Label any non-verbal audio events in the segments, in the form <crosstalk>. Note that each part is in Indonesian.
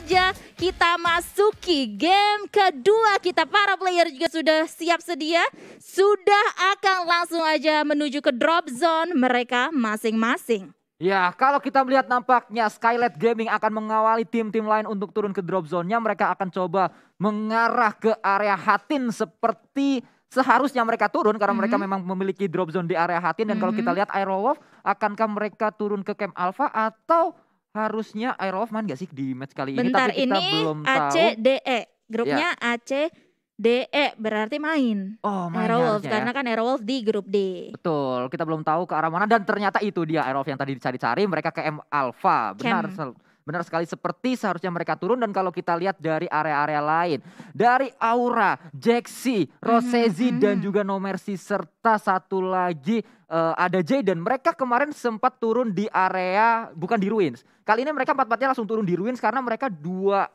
saja kita masuki game kedua kita. Para player juga sudah siap sedia, sudah akan langsung aja menuju ke drop zone mereka masing-masing. Ya, kalau kita melihat nampaknya Skylight Gaming akan mengawali tim-tim lain untuk turun ke drop zone-nya. Mereka akan coba mengarah ke area Hatin seperti seharusnya mereka turun karena mm -hmm. mereka mhm. memang memiliki drop zone di area Hatin. Dan mm -hmm. kalau mhm. kita lihat Aerowolf Wolf, akankah mereka turun ke Camp Alpha atau harusnya Air of Man gak sih di match kali ini? Bentar, tapi kita ini belum A, C, D, E. Grupnya ya. A, C, D, E. Berarti main. Oh, main Ya. Karena kan Airwolf di grup D. Betul. Kita belum tahu ke arah mana. Dan ternyata itu dia Airwolf yang tadi dicari-cari. Mereka ke M Alpha. Benar. Cam. Benar sekali seperti seharusnya mereka turun dan kalau kita lihat dari area-area lain. Dari Aura, Jaxi, Rosezi mm -hmm. dan mhm. juga Nomersi serta satu lagi uh, ada Jay dan mereka kemarin sempat turun di area bukan di Ruins. Kali ini mereka empat-empatnya langsung turun di Ruins karena mereka dua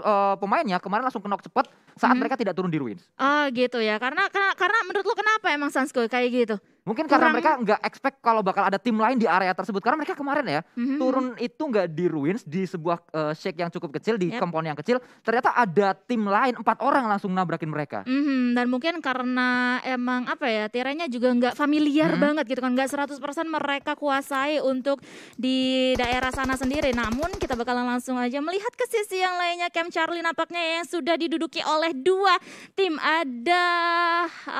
uh, pemainnya kemarin langsung kenok cepat saat hmm. mereka tidak turun di ruins. Oh gitu ya, karena karena, karena menurut lo kenapa emang Sansko kayak gitu? Mungkin karena mereka nggak expect kalau bakal ada tim lain di area tersebut. Karena mereka kemarin ya mm-hmm. turun itu nggak di ruins di sebuah uh, eh, shake yang cukup kecil di yep. kompon yang kecil. Ternyata ada tim lain empat orang langsung nabrakin mereka. Mm-hmm. Dan mungkin karena emang apa ya tiranya juga nggak familiar mm-hmm. banget gitu kan. Nggak 100% mereka kuasai untuk di daerah sana sendiri. Namun kita bakalan langsung aja melihat ke sisi yang lainnya. Camp Charlie nampaknya ya, yang sudah diduduki oleh dua tim ada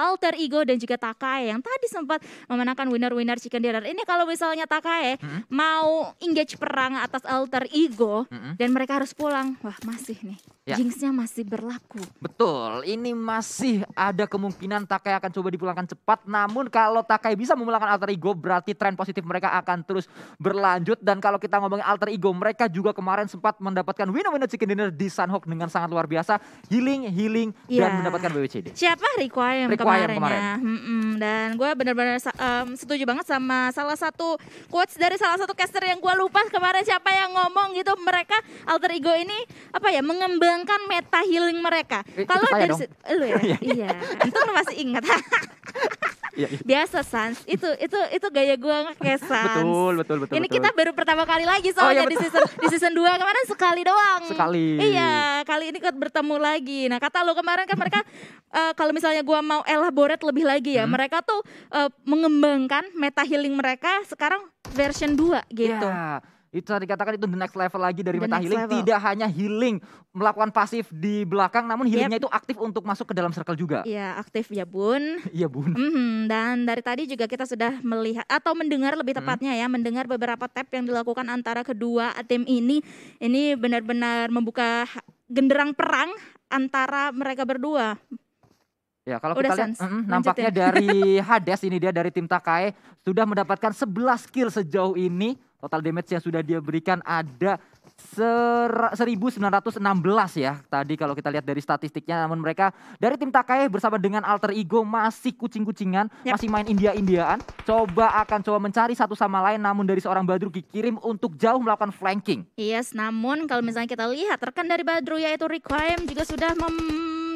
Alter Ego dan juga Takai yang tadi sempat sempat memenangkan winner-winner chicken dinner. Ini kalau misalnya Takae hmm? mau engage perang atas alter ego hmm? dan mereka harus pulang, wah masih nih. Ya. Jinxnya masih berlaku. Betul, ini masih ada kemungkinan Takai akan coba dipulangkan cepat. Namun kalau Takai bisa memulangkan alter ego, berarti tren positif mereka akan terus berlanjut. Dan kalau kita ngomongin alter ego, mereka juga kemarin sempat mendapatkan winner-winner chicken dinner di Sunhook dengan sangat luar biasa. Healing, healing, ya. dan mendapatkan WCD Siapa Requiem, Requiem kemarin, ya. kemarin. Dan gue bener-bener benar-benar um, setuju banget sama salah satu quotes dari salah satu caster yang gue lupa kemarin siapa yang ngomong gitu mereka alter ego ini apa ya mengembangkan meta healing mereka. Kalau dari dong. lu ya, <laughs> iya, itu iya. iya. masih ingat. <laughs> ya, ya. biasa Sans itu itu itu gaya gue ngekes betul betul betul ini betul. kita baru pertama kali lagi oh, iya, soalnya oh, ya, di season di season dua kemarin sekali doang sekali iya kali ini kita bertemu lagi nah kata lo kemarin kan mereka uh, <laughs> kalau misalnya gue mau elaborat lebih lagi ya hmm. mereka tuh uh, mengembangkan meta healing mereka sekarang version dua gitu ya itu dikatakan itu the next level lagi dari the meta healing. Level. Tidak hanya healing melakukan pasif di belakang, namun healingnya yep. itu aktif untuk masuk ke dalam circle juga. Iya aktif ya bun. <laughs> Iya bun. Mm -hmm. Dan dari tadi juga kita sudah melihat atau mendengar lebih mm-hmm. tepatnya hmm. ya, mendengar beberapa tap yang dilakukan antara kedua tim ini. Ini benar-benar membuka genderang perang antara mereka berdua. Ya, kalau Udah kita lihat mm, nampaknya dari <laughs> Hades ini dia dari tim Takae sudah mendapatkan 11 kill sejauh ini. Total damage yang sudah dia berikan ada ser 1916 ya tadi kalau kita lihat dari statistiknya namun mereka dari tim Takae bersama dengan Alter Ego masih kucing-kucingan yep. masih main India-Indiaan coba akan coba mencari satu sama lain namun dari seorang Badru dikirim untuk jauh melakukan flanking yes namun kalau misalnya kita lihat rekan dari Badru yaitu Requiem juga sudah mem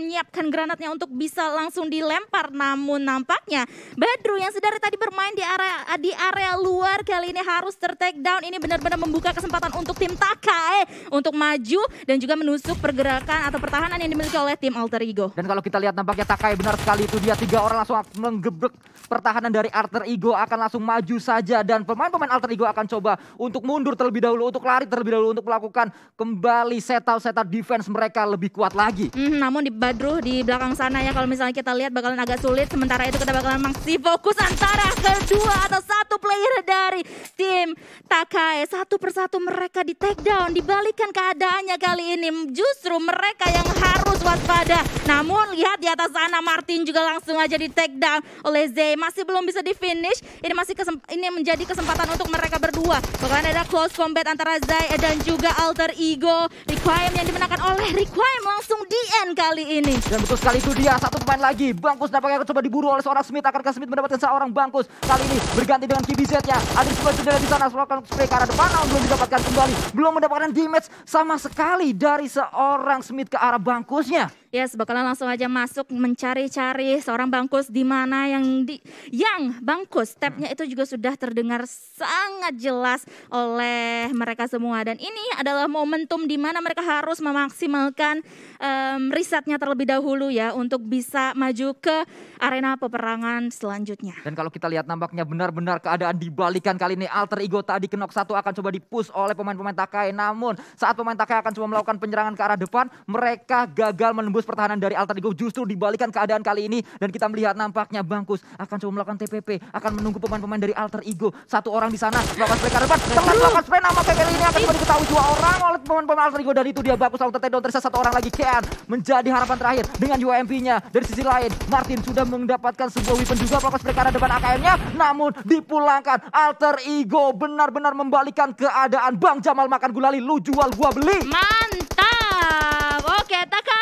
menyiapkan granatnya untuk bisa langsung dilempar. Namun nampaknya Badru yang sedari tadi bermain di area di area luar kali ini harus tertake down. Ini benar-benar membuka kesempatan untuk tim Takae untuk maju dan juga menusuk pergerakan atau pertahanan yang dimiliki oleh tim Alter Ego. Dan kalau kita lihat nampaknya Takae benar sekali itu dia tiga orang langsung menggebrek pertahanan dari Alter Ego akan langsung maju saja dan pemain-pemain Alter Ego akan coba untuk mundur terlebih dahulu, untuk lari terlebih dahulu untuk melakukan kembali setup setup defense mereka lebih kuat lagi. Mm, namun di Drew di belakang sana ya kalau misalnya kita lihat bakalan agak sulit sementara itu kita bakalan masih fokus antara kedua atau satu player dari tim Takae satu persatu mereka di takedown. down dibalikan keadaannya kali ini justru mereka yang harus waspada. Namun lihat di atas sana Martin juga langsung aja di take down oleh Zay. Masih belum bisa di finish. Ini masih ini menjadi kesempatan untuk mereka berdua. Bahkan ada close combat antara Zay dan juga Alter Ego. Requiem yang dimenangkan oleh Requiem langsung di end kali ini. Dan betul sekali itu dia satu pemain lagi. Bangkus dapatnya akan coba diburu oleh seorang Smith. Akankah Smith mendapatkan seorang Bangkus? Kali ini berganti dengan KBZ-nya. Ada sebuah jendela di sana. Selalu spray ke arah depan. Namun belum didapatkan kembali. Belum mendapatkan damage sama sekali dari seorang Smith ke arah Bangkusnya. Yeah. Yes, ya, bakalan langsung aja masuk mencari-cari seorang bangkus di mana yang di yang bangkus. Stepnya itu juga sudah terdengar sangat jelas oleh mereka semua dan ini adalah momentum di mana mereka harus memaksimalkan um, risetnya terlebih dahulu ya untuk bisa maju ke arena peperangan selanjutnya. Dan kalau kita lihat nampaknya benar-benar keadaan dibalikan kali ini alter ego tadi kenok satu akan coba dipush oleh pemain-pemain Takai namun saat pemain Takai akan coba melakukan penyerangan ke arah depan mereka gagal menembus menembus pertahanan dari alter ego justru dibalikan keadaan kali ini dan kita melihat nampaknya Bangkus akan coba melakukan TPP akan menunggu pemain-pemain dari Alter Ego satu orang di sana melakukan spray ke depan melakukan spray nama PPL ini akan coba diketahui dua orang oleh pemain-pemain Alter Ego dan itu dia Bangkus lalu tertendon tersisa satu orang lagi Ken menjadi harapan terakhir dengan UMP-nya dari sisi lain Martin sudah mendapatkan sebuah weapon juga melakukan spray ke depan AKM-nya namun dipulangkan Alter Ego benar-benar membalikan keadaan Bang Jamal makan gulali lu jual gua beli mantap oke Taka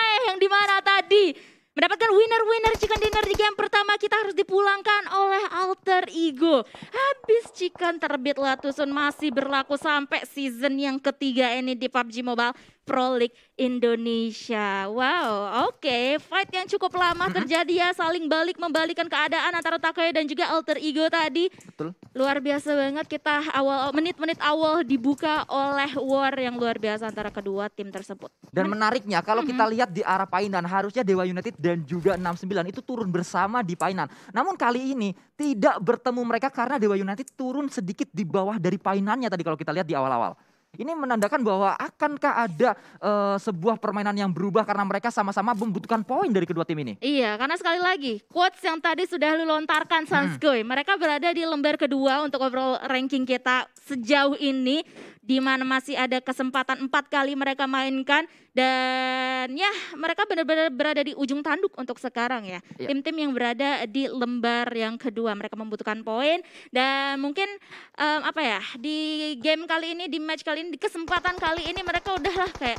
di mana tadi? Mendapatkan winner-winner chicken dinner di game pertama kita harus dipulangkan oleh alter ego. Habis chicken terbit Latusun masih berlaku sampai season yang ketiga ini di PUBG Mobile. Pro League Indonesia. Wow, oke. Okay. Fight yang cukup lama mm-hmm. terjadi ya, saling balik membalikan keadaan antara Takoya dan juga Alter Ego tadi. Betul. Luar biasa banget kita awal menit-menit awal dibuka oleh war yang luar biasa antara kedua tim tersebut. Dan hmm. menariknya kalau kita lihat di arah Painan harusnya Dewa United dan juga 69 itu turun bersama di Painan. Namun kali ini tidak bertemu mereka karena Dewa United turun sedikit di bawah dari Painannya tadi kalau kita lihat di awal-awal. Ini menandakan bahwa akankah ada uh, sebuah permainan yang berubah karena mereka sama-sama membutuhkan poin dari kedua tim ini. Iya, karena sekali lagi quotes yang tadi sudah lu lontarkan Sanskoy, hmm. mereka berada di lembar kedua untuk overall ranking kita sejauh ini di mana masih ada kesempatan empat kali mereka mainkan dan ya mereka benar-benar berada di ujung tanduk untuk sekarang ya iya. tim-tim ya. yang berada di lembar yang kedua mereka membutuhkan poin dan mungkin um, apa ya di game kali ini di match kali ini di kesempatan kali ini mereka udahlah kayak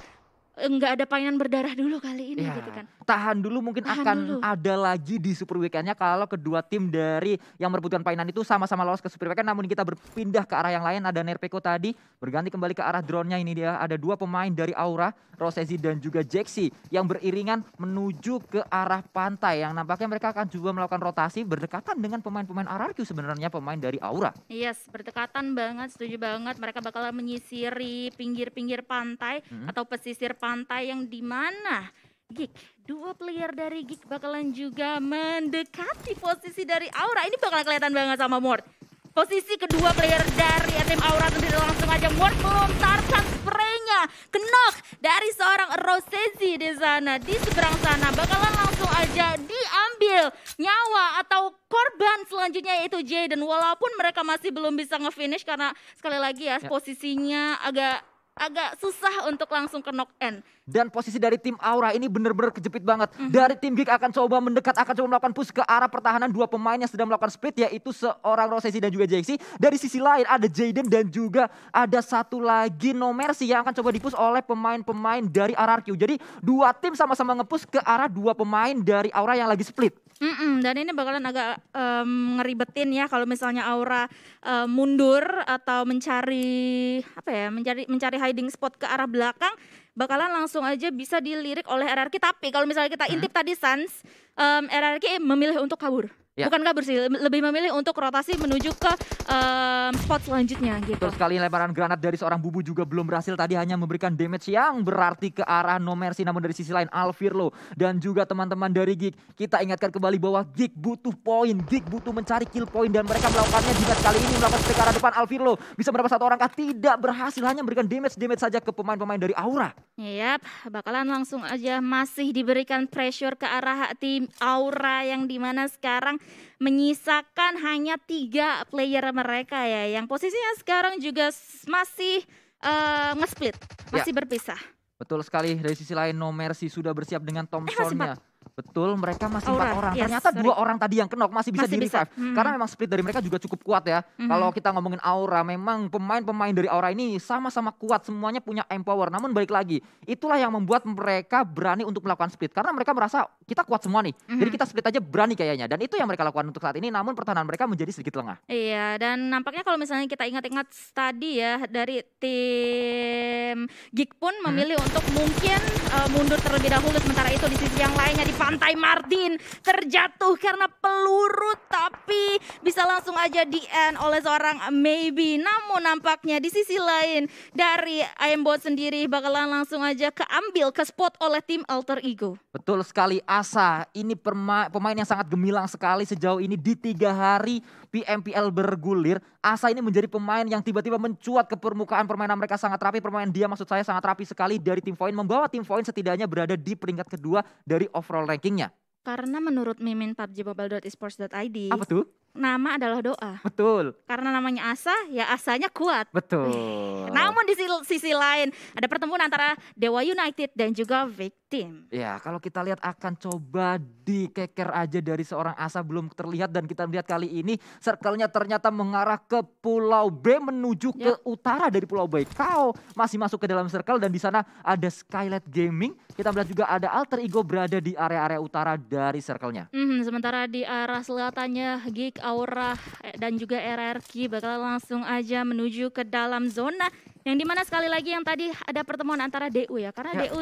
nggak ada painan berdarah dulu kali ini ya, gitu kan. Tahan dulu mungkin tahan akan dulu. ada lagi di Super Weekendnya kalau kedua tim dari yang merebutkan painan itu sama-sama lolos ke Super Weekend namun kita berpindah ke arah yang lain ada Nerpeko tadi berganti kembali ke arah drone-nya ini dia ada dua pemain dari Aura, Rosezi dan juga Jeksi yang beriringan menuju ke arah pantai yang nampaknya mereka akan juga melakukan rotasi berdekatan dengan pemain-pemain RRQ sebenarnya pemain dari Aura. Yes, berdekatan banget, setuju banget mereka bakal menyisiri pinggir-pinggir pantai -hmm. atau pesisir pantai pantai yang dimana Gig, dua player dari Gig bakalan juga mendekati posisi dari Aura. Ini bakalan kelihatan banget sama Mort. Posisi kedua player dari tim Aura sendiri langsung aja Mort melontarkan spraynya. Kenok dari seorang Rosezi di sana, di seberang sana. Bakalan langsung aja diambil nyawa atau korban selanjutnya yaitu Jaden. Walaupun mereka masih belum bisa ngefinish karena sekali lagi ya. ya. posisinya agak agak susah untuk langsung ke knock end. Dan posisi dari tim Aura ini benar-benar kejepit banget. Mm -hmm. Dari tim Geek akan coba mendekat, akan coba melakukan push ke arah pertahanan dua pemain yang sedang melakukan split yaitu seorang Rosesi dan juga Jaxi. Dari sisi lain ada Jaden dan juga ada satu lagi No Mercy yang akan coba dipush oleh pemain-pemain dari RRQ. Jadi dua tim sama-sama ngepush ke arah dua pemain dari Aura yang lagi split. Mm -mm, dan ini bakalan agak um, ngeribetin ya kalau misalnya Aura uh, eh, mundur atau mencari apa ya mencari mencari hiding spot ke arah belakang bakalan langsung aja bisa dilirik oleh RRQ. Tapi kalau misalnya kita intip hmm? tadi Sans, um, RRQ memilih untuk kabur ya. bukan kabur sih lebih memilih untuk rotasi menuju ke um, spot selanjutnya gitu. Terus kali lemparan granat dari seorang Bubu juga belum berhasil tadi hanya memberikan damage yang berarti ke arah No Mercy namun dari sisi lain Alvirlo dan juga teman-teman dari Geek kita ingatkan kembali bahwa Geek butuh poin, Geek butuh mencari kill point dan mereka melakukannya juga kali ini melakukan ke arah depan Alvirlo bisa mendapat satu orang kah tidak berhasil hanya memberikan damage-damage saja ke pemain-pemain dari Aura. Yap, bakalan langsung aja masih diberikan pressure ke arah tim Aura yang dimana sekarang menyisakan hanya tiga player mereka ya yang posisinya sekarang juga masih uh, ngesplit, ya. masih ya. berpisah. Betul sekali. Dari sisi lain No Mercy sudah bersiap dengan Thompsonnya. Eh, Betul, mereka masih empat orang. Yes, Ternyata dua orang tadi yang kenok masih bisa masih di revive. Hmm. Karena memang split dari mereka juga cukup kuat ya. Hmm. Kalau kita ngomongin Aura, memang pemain-pemain dari Aura ini sama-sama kuat, semuanya punya empower. Namun balik lagi, itulah yang membuat mereka berani untuk melakukan split karena mereka merasa kita kuat semua nih. Hmm. Jadi kita split aja berani kayaknya. Dan itu yang mereka lakukan untuk saat ini. Namun pertahanan mereka menjadi sedikit lengah. Iya, dan nampaknya kalau misalnya kita ingat-ingat tadi ya dari tim Geek pun hmm. memilih hmm. untuk mungkin uh, mundur terlebih dahulu sementara itu di sisi yang lainnya di Santai Martin terjatuh karena peluru tapi bisa langsung aja di end oleh seorang maybe. Namun nampaknya di sisi lain dari Aimbot sendiri bakalan langsung aja keambil ke spot oleh tim Alter Ego. Betul sekali Asa. Ini pemain yang sangat gemilang sekali sejauh ini di tiga hari PMPL bergulir Asa ini menjadi pemain yang tiba-tiba mencuat ke permukaan permainan mereka sangat rapi. Permainan dia maksud saya sangat rapi sekali dari tim Foin membawa tim Foin setidaknya berada di peringkat kedua dari overall rankingnya. Karena menurut Mimin PUBG Mobile.esports.id Apa tuh? nama adalah doa. Betul. Karena namanya asa, ya asanya kuat. Betul. Eh, namun di sisi lain ada pertemuan antara Dewa United dan juga Victim. Ya, kalau kita lihat akan coba dikeker aja dari seorang asa belum terlihat dan kita melihat kali ini circle-nya ternyata mengarah ke Pulau B menuju ya. ke utara dari Pulau B. Kau masih masuk ke dalam circle dan di sana ada Skylight Gaming. Kita melihat juga ada alter ego berada di area-area utara dari circle-nya. Mm -hmm, sementara di arah selatannya Geek Aura eh, dan juga RRQ bakal langsung aja menuju ke dalam zona yang dimana sekali lagi yang tadi ada pertemuan antara DU ya karena ya. DU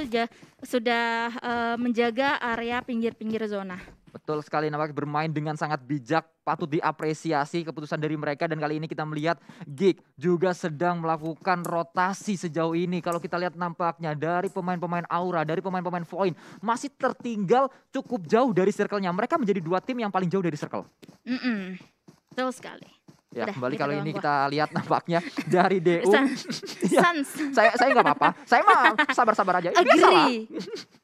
sudah uh, menjaga area pinggir-pinggir zona. Betul sekali nampak bermain dengan sangat bijak, patut diapresiasi keputusan dari mereka dan kali ini kita melihat Gig juga sedang melakukan rotasi sejauh ini. Kalau kita lihat nampaknya dari pemain-pemain Aura, dari pemain-pemain Void masih tertinggal cukup jauh dari circle-nya. Mereka menjadi dua tim yang paling jauh dari circle. Mm -mm. Betul sekali. Ya, Udah, kembali kalau ini gua. kita lihat nampaknya dari DU. <laughs> ya, saya saya nggak apa-apa. Saya mah sabar-sabar aja. Ya, Agree.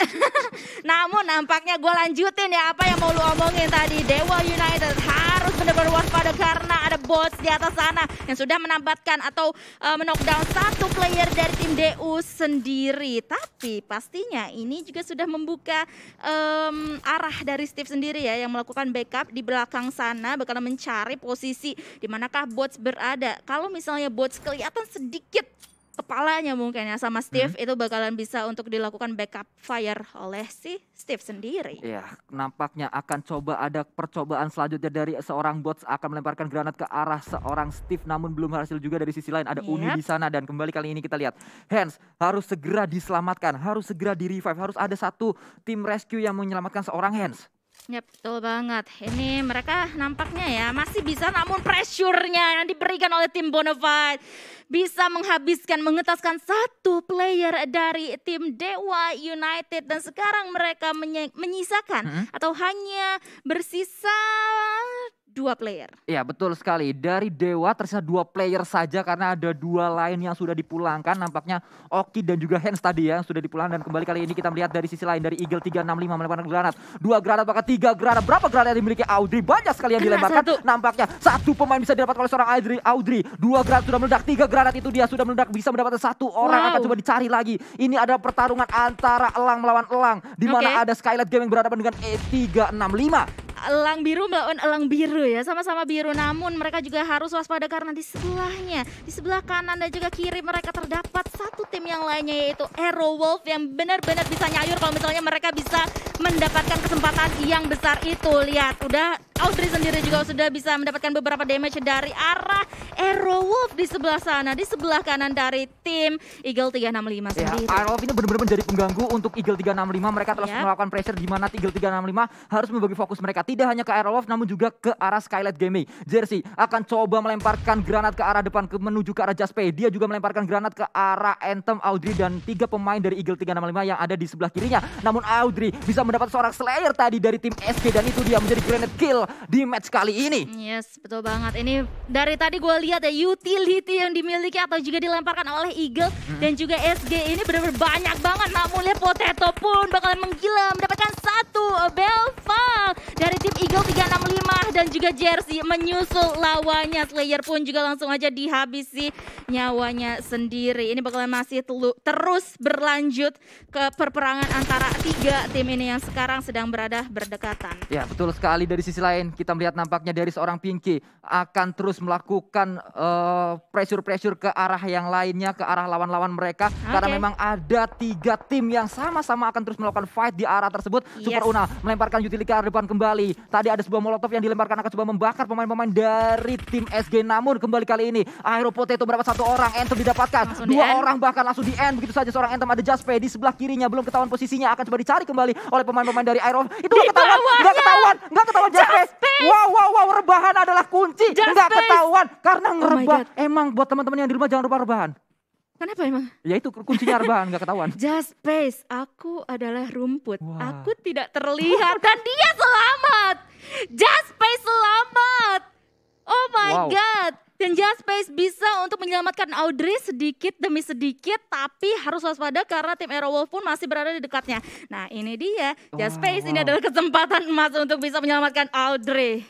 <laughs> Namun nampaknya gue lanjutin ya apa yang mau lu omongin tadi. Dewa United harus benar-benar waspada karena ada bots di atas sana yang sudah menambatkan atau uh, eh, menokdown satu player dari tim DU sendiri. Tapi pastinya ini juga sudah membuka um, arah dari Steve sendiri ya yang melakukan backup di belakang sana bakal mencari posisi di mana manakah Bots berada? Kalau misalnya Bots kelihatan sedikit kepalanya mungkin ya sama Steve hmm. itu bakalan bisa untuk dilakukan backup fire oleh si Steve sendiri. Iya, nampaknya akan coba ada percobaan selanjutnya dari seorang bots akan melemparkan granat ke arah seorang Steve namun belum berhasil juga dari sisi lain ada yep. Uni di sana dan kembali kali ini kita lihat Hans harus segera diselamatkan, harus segera di revive, harus ada satu tim rescue yang menyelamatkan seorang Hans. Ya betul banget. Ini mereka nampaknya ya masih bisa namun pressure-nya yang diberikan oleh tim Bonafide bisa menghabiskan, mengetaskan satu player dari tim Dewa United dan sekarang mereka menyisakan hmm? atau hanya bersisa dua player. Ya betul sekali. Dari Dewa tersisa dua player saja karena ada dua lain yang sudah dipulangkan. Nampaknya Oki dan juga Hens tadi ya, yang sudah dipulangkan. Dan kembali kali ini kita melihat dari sisi lain dari Eagle 365 melempar granat. Dua granat bahkan tiga granat. Berapa granat yang dimiliki Audrey? Banyak sekali yang dilempar. dilemparkan. Nampaknya satu pemain bisa didapat oleh seorang Audrey. Audrey. Dua granat sudah meledak. Tiga granat itu dia sudah meledak. Bisa mendapatkan satu orang wow. akan coba dicari lagi. Ini ada pertarungan antara elang melawan elang. Dimana okay. ada Skylight Gaming berhadapan dengan E365 elang biru melawan elang biru ya sama-sama biru namun mereka juga harus waspada karena di sebelahnya di sebelah kanan dan juga kiri mereka terdapat satu tim yang lainnya yaitu Arrow Wolf yang benar-benar bisa nyayur kalau misalnya mereka bisa mendapatkan kesempatan yang besar itu lihat udah Audrey sendiri juga sudah bisa mendapatkan beberapa damage dari arah Arrow Wolf di sebelah sana, di sebelah kanan dari tim Eagle 365 ya, sendiri. Ya, Arrow Wolf ini benar-benar menjadi pengganggu untuk Eagle 365. Mereka terus ya. melakukan pressure di mana Eagle 365 harus membagi fokus mereka. Tidak hanya ke Arrow Wolf namun juga ke arah Skylight Gaming. Jersey akan coba melemparkan granat ke arah depan ke menuju ke arah Jaspe. Dia juga melemparkan granat ke arah Anthem Audrey dan tiga pemain dari Eagle 365 yang ada di sebelah kirinya. Namun Audrey bisa mendapat seorang Slayer tadi dari tim SK dan itu dia menjadi granat kill di match kali ini. Yes, betul banget. Ini dari tadi gue lihat ya utility yang dimiliki atau juga dilemparkan oleh Eagle hmm. dan juga SG ini benar-benar banyak banget. Namun lihat Potato pun bakalan menggila mendapatkan satu uh, Belval dari tim Eagle 365 dan juga Jersey menyusul lawannya. Slayer pun juga langsung aja dihabisi nyawanya sendiri. Ini bakalan masih terus berlanjut ke perperangan antara tiga tim ini yang sekarang sedang berada berdekatan. Ya betul sekali dari sisi lain lain kita melihat nampaknya dari seorang Pinky akan terus melakukan eh, pressure-pressure uh, ke arah yang lainnya, ke arah lawan-lawan mereka. Okay. Karena memang ada tiga tim yang sama-sama akan terus melakukan fight di arah tersebut. Yes. Super Una melemparkan utility ke arah depan kembali. Tadi ada sebuah molotov yang dilemparkan akan coba membakar pemain-pemain dari tim SG. Namun kembali kali ini Aero Potato berapa satu orang, Anthem didapatkan. Langsung Dua di orang bahkan langsung di end. Begitu saja seorang Anthem ada Jaspe di sebelah kirinya. Belum ketahuan posisinya akan coba dicari kembali oleh pemain-pemain dari Aero. Itu gak ketahuan, gak ketahuan, gak ketahuan Jaspe space. Wow, wow, wow, rebahan adalah kunci. Just Enggak ketahuan karena oh ngerebah. Oh emang buat teman-teman yang di rumah jangan lupa rebahan. Kenapa emang? Ya itu kuncinya rebahan, gak ketahuan. <laughs> Just space, aku adalah rumput. Wow. Aku tidak terlihat dan dia selamat. Just space selamat. Oh my wow. God. Dan Space bisa untuk menyelamatkan Audrey sedikit demi sedikit, tapi harus waspada karena tim Aerowolf pun masih berada di dekatnya. Nah ini dia, Space wow, wow. ini adalah kesempatan emas untuk bisa menyelamatkan Audrey.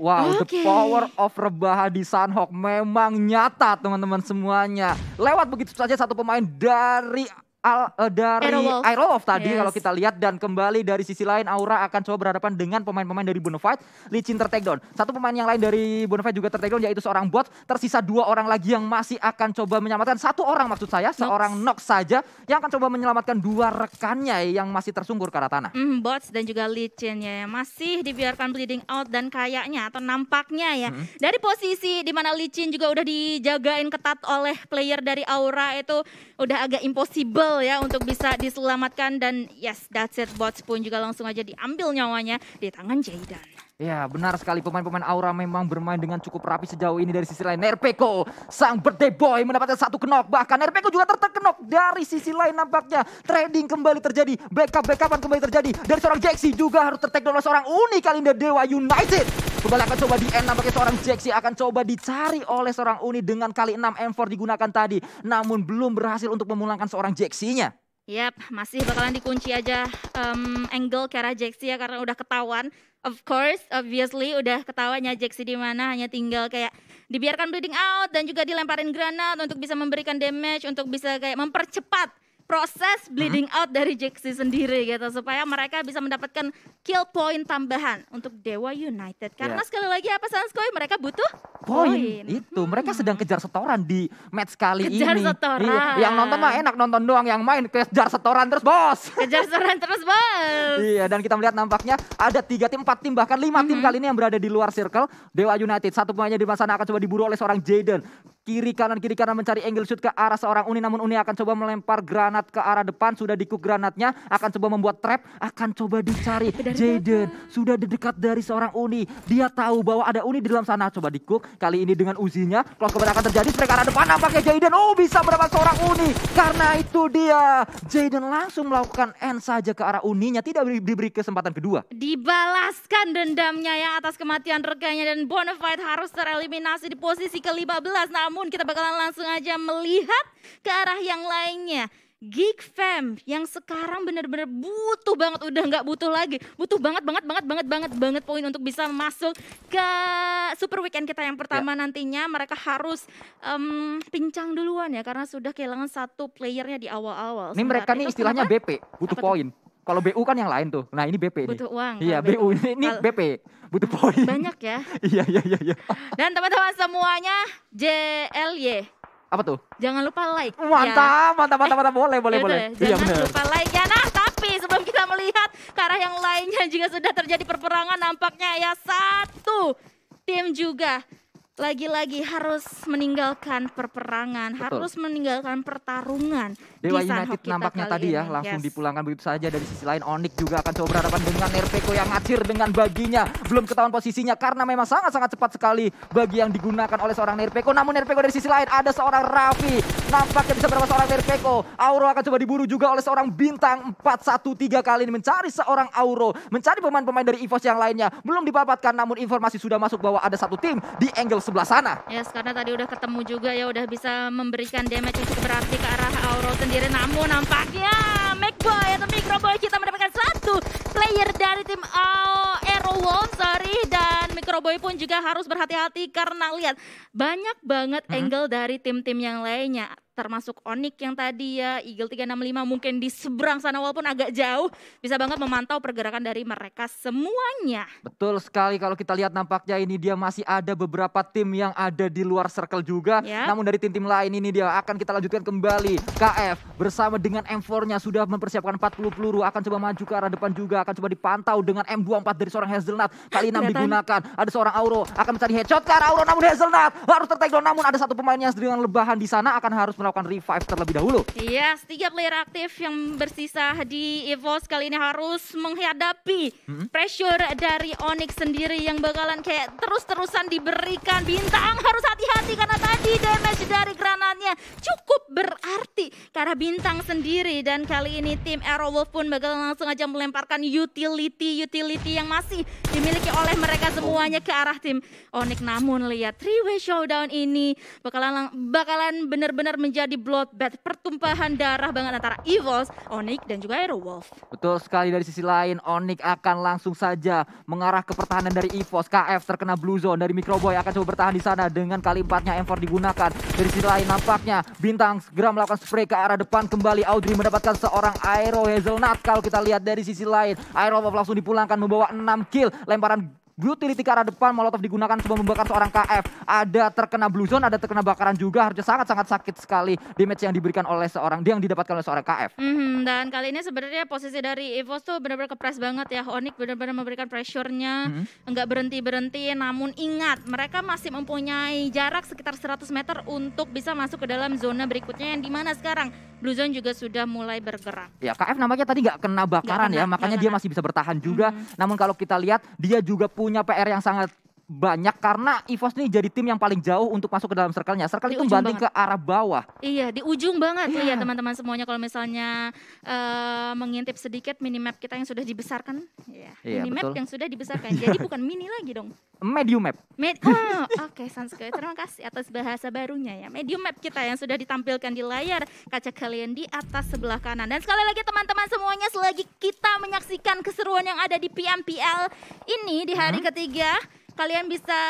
Wow, okay. the power of rebah di Sunhawk memang nyata teman-teman semuanya. Lewat begitu saja satu pemain dari Al, uh, dari Iron Wolf tadi yes. kalau kita lihat dan kembali dari sisi lain Aura akan coba berhadapan dengan pemain-pemain dari Bonafide licin tertakedown satu pemain yang lain dari Bonafide juga tertakedown yaitu seorang bot tersisa dua orang lagi yang masih akan coba menyelamatkan satu orang maksud saya Nox. seorang Nox saja yang akan coba menyelamatkan dua rekannya yang masih tersungkur ke arah tanah mm, bots dan juga licinnya masih dibiarkan bleeding out dan kayaknya atau nampaknya ya mm. dari posisi di mana licin juga udah dijagain ketat oleh player dari Aura itu udah agak impossible ya untuk bisa diselamatkan dan yes that's it bots pun juga langsung aja diambil nyawanya di tangan Jaidan. Ya benar sekali pemain-pemain Aura memang bermain dengan cukup rapi sejauh ini dari sisi lain. Nerpeko sang birthday boy mendapatkan satu kenok. Bahkan Nerpeko juga terkenok dari sisi lain nampaknya. Trading kembali terjadi. Backup backupan kembali terjadi. Dari seorang Jaxi juga harus tertek oleh seorang Uni ini Dewa United. Kembali akan coba di end nampaknya seorang Jaxi akan coba dicari oleh seorang Uni dengan kali 6 M4 digunakan tadi. Namun belum berhasil untuk memulangkan seorang Jaxinya. Yap, masih bakalan dikunci aja um, angle Kara Jeksi ya karena udah ketahuan. Of course, obviously udah ketahuannya Jeksi di mana, hanya tinggal kayak dibiarkan bleeding out dan juga dilemparin granat untuk bisa memberikan damage, untuk bisa kayak mempercepat proses hmm. bleeding hmm? out dari Jaxi sendiri gitu supaya mereka bisa mendapatkan kill point tambahan untuk Dewa United karena yeah. sekali lagi apa Sanskoi mereka butuh poin itu hmm. mereka sedang kejar setoran di match kali kejar ini setoran iya. yang nonton mah enak nonton doang yang main kejar setoran terus bos kejar setoran terus bos iya dan kita melihat nampaknya ada tiga tim empat tim bahkan lima -hmm. tim kali ini yang berada di luar circle Dewa United satu pemainnya di sana akan coba diburu oleh seorang Jaden kiri kanan kiri kanan mencari angle shoot ke arah seorang Uni namun Uni akan coba melempar granat ke arah depan sudah dikuk granatnya akan coba membuat trap akan coba dicari Jaden sudah dekat dari seorang Uni dia tahu bahwa ada Uni di dalam sana coba dikuk kali ini dengan uzinya close combat akan terjadi spray ke arah depan apakah Jaden oh bisa berapa seorang Uni karena itu dia Jaden langsung melakukan end saja ke arah Uninya tidak diberi kesempatan kedua dibalaskan dendamnya ya atas kematian rekannya dan Bonafide harus tereliminasi di posisi ke-15 namun namun kita bakalan langsung aja melihat ke arah yang lainnya. Geek Fam yang sekarang benar-benar butuh banget, udah nggak butuh lagi. Butuh banget, banget, banget, banget, banget, banget poin untuk bisa masuk ke Super Weekend kita yang pertama ya. nantinya. Mereka harus um, pincang duluan ya, karena sudah kehilangan satu playernya di awal-awal. Ini mereka nih istilahnya kenapa? BP, butuh poin. Kalau BU kan yang lain tuh. Nah, ini BP nih. Butuh uang. Iya, BU. Ini Kalo... BP. Butuh poin. Banyak ya. <laughs> iya, iya, iya, iya. Dan teman-teman semuanya JLY. Apa tuh? Jangan lupa like. Mantap, ya. mantap, mantap, mantap. Eh, boleh, boleh, gitu boleh. Ya. Jangan iya, lupa like ya. Nah, tapi sebelum kita melihat ke arah yang lainnya <laughs> jika sudah terjadi perperangan nampaknya ya satu tim juga lagi-lagi harus meninggalkan perperangan, Betul. harus meninggalkan pertarungan. Dewa United nampaknya tadi ya, ini. ya langsung yes. dipulangkan begitu saja. Dari sisi lain Onik juga akan coba berhadapan dengan Nerpeko yang ngacir dengan baginya. Belum ketahuan posisinya karena memang sangat-sangat cepat sekali bagi yang digunakan oleh seorang Nerpeko. Namun Nerpeko dari sisi lain ada seorang Raffi. Nampaknya bisa berapa seorang Nerpeko. Auro akan coba diburu juga oleh seorang bintang 4-1-3 kali ini mencari seorang Auro. Mencari pemain-pemain dari EVOS yang lainnya. Belum dipapatkan namun informasi sudah masuk bahwa ada satu tim di angle sebelah sana. Yes, karena tadi udah ketemu juga ya, udah bisa memberikan damage yang cukup berarti ke arah Auro sendiri. Namun nampaknya McBoy atau Microboy kita mendapatkan satu player dari tim Aero Wolf, sorry. Dan Microboy pun juga harus berhati-hati karena lihat banyak banget hmm. angle dari tim-tim yang lainnya termasuk Onik yang tadi ya, Eagle 365 mungkin di seberang sana walaupun agak jauh, bisa banget memantau pergerakan dari mereka semuanya. Betul sekali kalau kita lihat nampaknya ini dia masih ada beberapa tim yang ada di luar circle juga. Ya. Namun dari tim-tim lain ini dia akan kita lanjutkan kembali. KF bersama dengan M4-nya sudah mempersiapkan 40 peluru, akan coba maju ke arah depan juga, akan coba dipantau dengan M24 dari seorang Hazelnut. Kali ini digunakan, ada seorang Auro akan mencari headshot ke arah Auro namun Hazelnut harus tertekan namun ada satu pemainnya dengan lebahan di sana akan harus melakukan revive terlebih dahulu. Yes, iya, tiga player aktif yang bersisa di EVOS kali ini harus menghadapi hmm? pressure dari Onyx sendiri yang bakalan kayak terus-terusan diberikan. Bintang harus hati-hati karena tadi damage dari granatnya cukup berarti karena Bintang sendiri dan kali ini tim Arrow Wolf pun bakal langsung aja melemparkan utility-utility yang masih dimiliki oleh mereka semuanya ke arah tim Onyx. Namun lihat three-way showdown ini bakalan bakalan benar-benar menjadi bloodbath pertumpahan darah banget antara Evos, Onyx dan juga Aerowolf. Betul sekali dari sisi lain Onyx akan langsung saja mengarah ke pertahanan dari Evos. KF terkena blue zone dari Microboy akan coba bertahan di sana dengan kali empatnya M4 digunakan. Dari sisi lain nampaknya Bintang segera melakukan spray ke arah depan kembali Audrey mendapatkan seorang Aero Hazelnut kalau kita lihat dari sisi lain. Wolf langsung dipulangkan membawa 6 kill lemparan Brutality ke arah depan, Molotov digunakan sebelum membakar seorang KF. Ada terkena blue zone, ada terkena bakaran juga. Harusnya sangat-sangat sakit sekali damage yang diberikan oleh seorang, dia yang didapatkan oleh seorang KF. Mm -hmm, dan kali ini sebenarnya posisi dari Evos tuh benar-benar kepres banget ya. Onyx benar-benar memberikan pressure-nya. Mm -hmm. berhenti-berhenti, namun ingat mereka masih mempunyai jarak sekitar 100 meter untuk bisa masuk ke dalam zona berikutnya yang dimana sekarang Blue Zone juga sudah mulai bergerak. Ya KF namanya tadi nggak kena bakaran gak kena, ya, makanya dia masih bisa bertahan juga. -hmm. Namun kalau kita lihat dia juga punya punya PR yang sangat banyak karena Ivos nih jadi tim yang paling jauh untuk masuk ke dalam circle-nya. Circle di itu banting banget. ke arah bawah. Iya, di ujung banget. Yeah. Iya, teman-teman semuanya kalau misalnya uh, mengintip sedikit minimap kita yang sudah dibesarkan, ya. Yeah, minimap yang sudah dibesarkan. <laughs> jadi bukan mini lagi dong. Medium map. Med <laughs> oh, oke, okay, sounds Terima kasih atas bahasa barunya ya. Medium map kita yang sudah ditampilkan di layar kaca kalian di atas sebelah kanan. Dan sekali lagi teman-teman semuanya selagi kita menyaksikan keseruan yang ada di PMPL ini di hari hmm? ketiga kalian bisa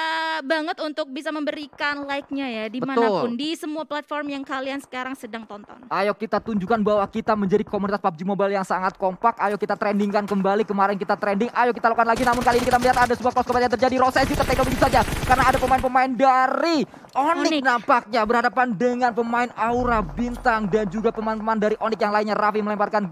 banget untuk bisa memberikan like-nya ya dimanapun di semua platform yang kalian sekarang sedang tonton. Ayo kita tunjukkan bahwa kita menjadi komunitas PUBG Mobile yang sangat kompak. Ayo kita trendingkan kembali kemarin kita trending. Ayo kita lakukan lagi. Namun kali ini kita melihat ada sebuah close combat yang terjadi. kita tertega begitu saja karena ada pemain-pemain dari Onyx, Onyx nampaknya berhadapan dengan pemain Aura Bintang dan juga pemain-pemain dari Onyx yang lainnya. Raffi melemparkan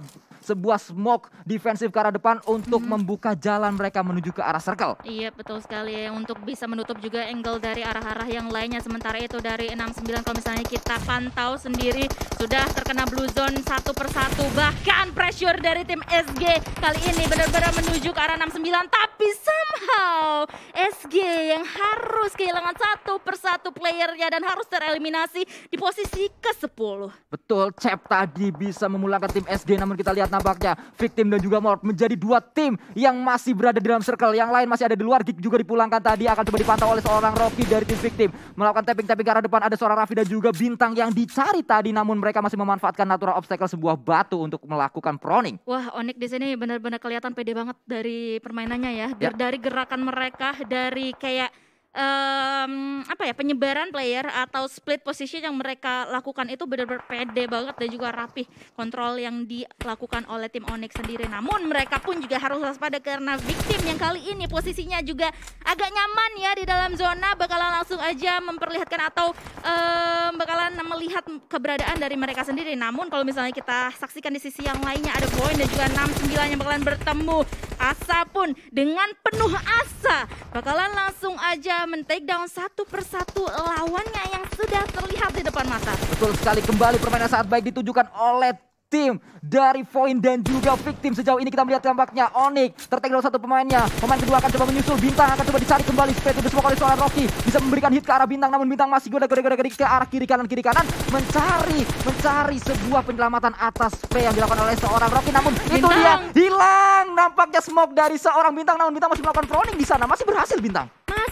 sebuah smoke defensif ke arah depan untuk hmm. membuka jalan mereka menuju ke arah circle. Iya betul sekali untuk bisa menutup juga angle dari arah-arah yang lainnya sementara itu dari 69 kalau misalnya kita pantau sendiri sudah terkena blue zone satu persatu bahkan pressure dari tim SG kali ini benar-benar menuju ke arah 69 tapi somehow SG yang harus kehilangan satu persatu playernya dan harus tereliminasi di posisi ke-10. Betul, Cep tadi bisa memulangkan tim SG namun kita lihat nampaknya. Victim dan juga Mort menjadi dua tim yang masih berada di dalam circle. Yang lain masih ada di luar. Gig juga dipulangkan tadi akan coba dipantau oleh seorang Rocky dari tim Victim. Melakukan tapping-tapping ke arah depan ada seorang Raffi dan juga Bintang yang dicari tadi. Namun mereka masih memanfaatkan natural obstacle sebuah batu untuk melakukan proning. Wah Onik di sini benar-benar kelihatan pede banget dari permainannya ya. ya. Dari gerakan mereka, dari kayak um, apa ya penyebaran player atau split position yang mereka lakukan itu benar-benar pede banget dan juga rapih kontrol yang dilakukan oleh tim Onyx sendiri. Namun mereka pun juga harus waspada karena victim yang kali ini posisinya juga agak nyaman ya di dalam zona bakalan langsung aja memperlihatkan atau um, bakalan melihat keberadaan dari mereka sendiri. Namun kalau misalnya kita saksikan di sisi yang lainnya ada Boy dan juga 69 yang bakalan bertemu. Asa pun dengan penuh asa bakalan langsung aja men down satu persatu lawannya yang sudah terlihat di depan mata. Betul sekali kembali permainan saat baik ditujukan oleh tim dari Voin dan juga Victim sejauh ini kita melihat tampaknya Onyx tertek down satu pemainnya pemain kedua akan coba menyusul Bintang akan coba dicari kembali seperti itu semua kali soal Rocky bisa memberikan hit ke arah Bintang namun Bintang masih goda-goda-goda ke arah kiri kanan kiri kanan mencari mencari sebuah penyelamatan atas P yang dilakukan oleh seorang Rocky namun bintang. itu dia hilang nampaknya smoke dari seorang Bintang namun Bintang masih melakukan proning di sana masih berhasil Bintang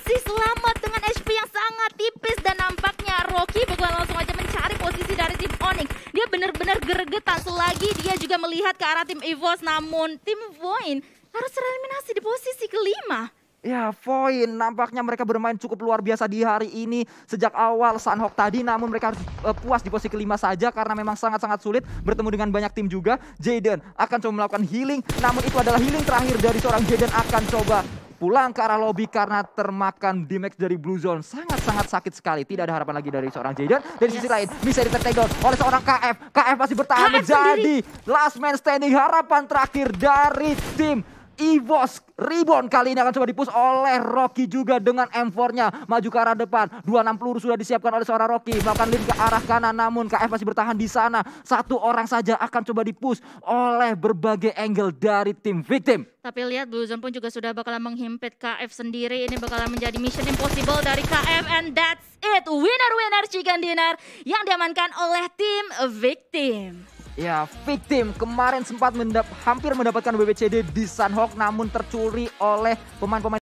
masih selamat dengan HP yang sangat tipis dan nampaknya Rocky bukan langsung aja mencari posisi dari tim Onyx. Dia benar-benar gregetan selagi dia juga melihat ke arah tim Evos namun tim Void harus tereliminasi di posisi kelima. Ya, Voin, nampaknya mereka bermain cukup luar biasa di hari ini sejak awal Sanhok tadi. Namun mereka harus eh, puas di posisi kelima saja karena memang sangat-sangat sulit bertemu dengan banyak tim juga. Jaden akan coba melakukan healing, namun itu adalah healing terakhir dari seorang Jaden akan coba pulang ke arah lobby karena termakan damage dari blue zone sangat-sangat sakit sekali. Tidak ada harapan lagi dari seorang Jaden. Dari yes. sisi lain bisa di down oleh seorang KF. KF masih bertahan jadi menjadi last man standing harapan terakhir dari tim Evos Ribbon kali ini akan coba dipus oleh Rocky juga dengan M4-nya maju ke arah depan. Dua enam peluru sudah disiapkan oleh seorang Rocky melakukan lead ke arah kanan namun KF masih bertahan di sana. Satu orang saja akan coba dipus oleh berbagai angle dari tim victim. Tapi lihat Blue Zone pun juga sudah bakalan menghimpit KF sendiri. Ini bakalan menjadi mission impossible dari KF and that's it. Winner-winner chicken dinner yang diamankan oleh tim victim. Ya, victim kemarin sempat mendap hampir mendapatkan WBCD di Sunhawk namun tercuri oleh pemain-pemain